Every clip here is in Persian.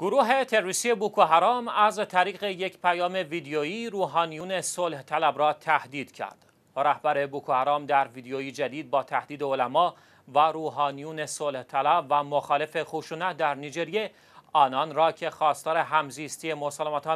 گروه تروریستی بوکو حرام از طریق یک پیام ویدیویی روحانیون صلح طلب را تهدید کرد. رهبر بوکو حرام در ویدیویی جدید با تهدید علما و روحانیون صلح طلب و مخالف خشونت در نیجریه آنان را که خواستار همزیستی مسالمت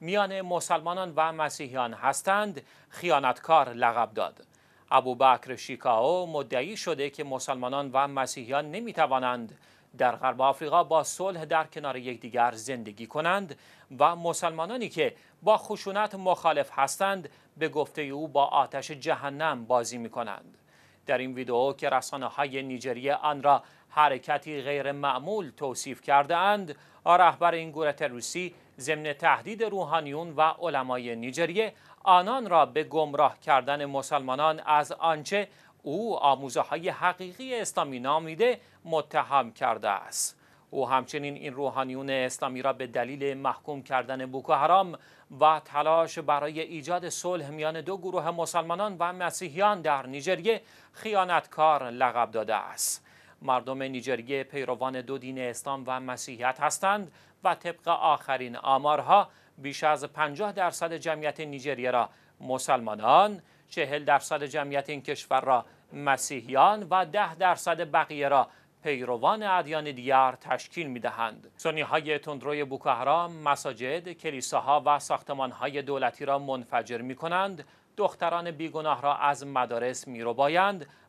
میان مسلمانان و مسیحیان هستند خیانتکار لقب داد. ابوبکر شیکاو مدعی شده که مسلمانان و مسیحیان نمیتوانند در غرب آفریقا با صلح در کنار یکدیگر زندگی کنند و مسلمانانی که با خشونت مخالف هستند به گفته او با آتش جهنم بازی می کنند. در این ویدئو که رسانه های نیجریه آن را حرکتی غیر معمول توصیف کرده اند رهبر این گروه تروریستی ضمن تهدید روحانیون و علمای نیجریه آنان را به گمراه کردن مسلمانان از آنچه او آموزه های حقیقی اسلامی نامیده متهم کرده است او همچنین این روحانیون اسلامی را به دلیل محکوم کردن بوکو حرام و تلاش برای ایجاد صلح میان دو گروه مسلمانان و مسیحیان در نیجریه خیانتکار لقب داده است مردم نیجریه پیروان دو دین اسلام و مسیحیت هستند و طبق آخرین آمارها بیش از 50 درصد جمعیت نیجریه را مسلمانان چهل درصد جمعیت این کشور را مسیحیان و ده درصد بقیه را پیروان ادیان دیگر تشکیل می دهند. سنی تندروی بوکهرام مساجد، کلیساها و ساختمان های دولتی را منفجر می کنند، دختران بیگناه را از مدارس می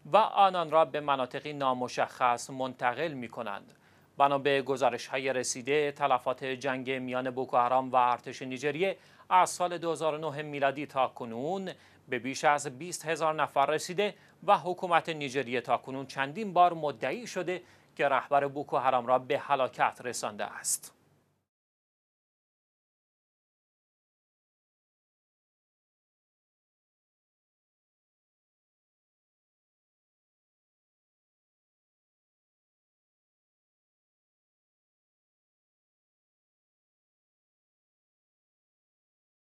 و آنان را به مناطقی نامشخص منتقل می کنند. بنا به گزارش های رسیده تلفات جنگ میان بوکوهرام و ارتش نیجریه از سال 2009 میلادی تا کنون به بیش از 20 هزار نفر رسیده و حکومت نیجریه تا کنون چندین بار مدعی شده که رهبر بوکو حرام را به هلاکت رسانده است.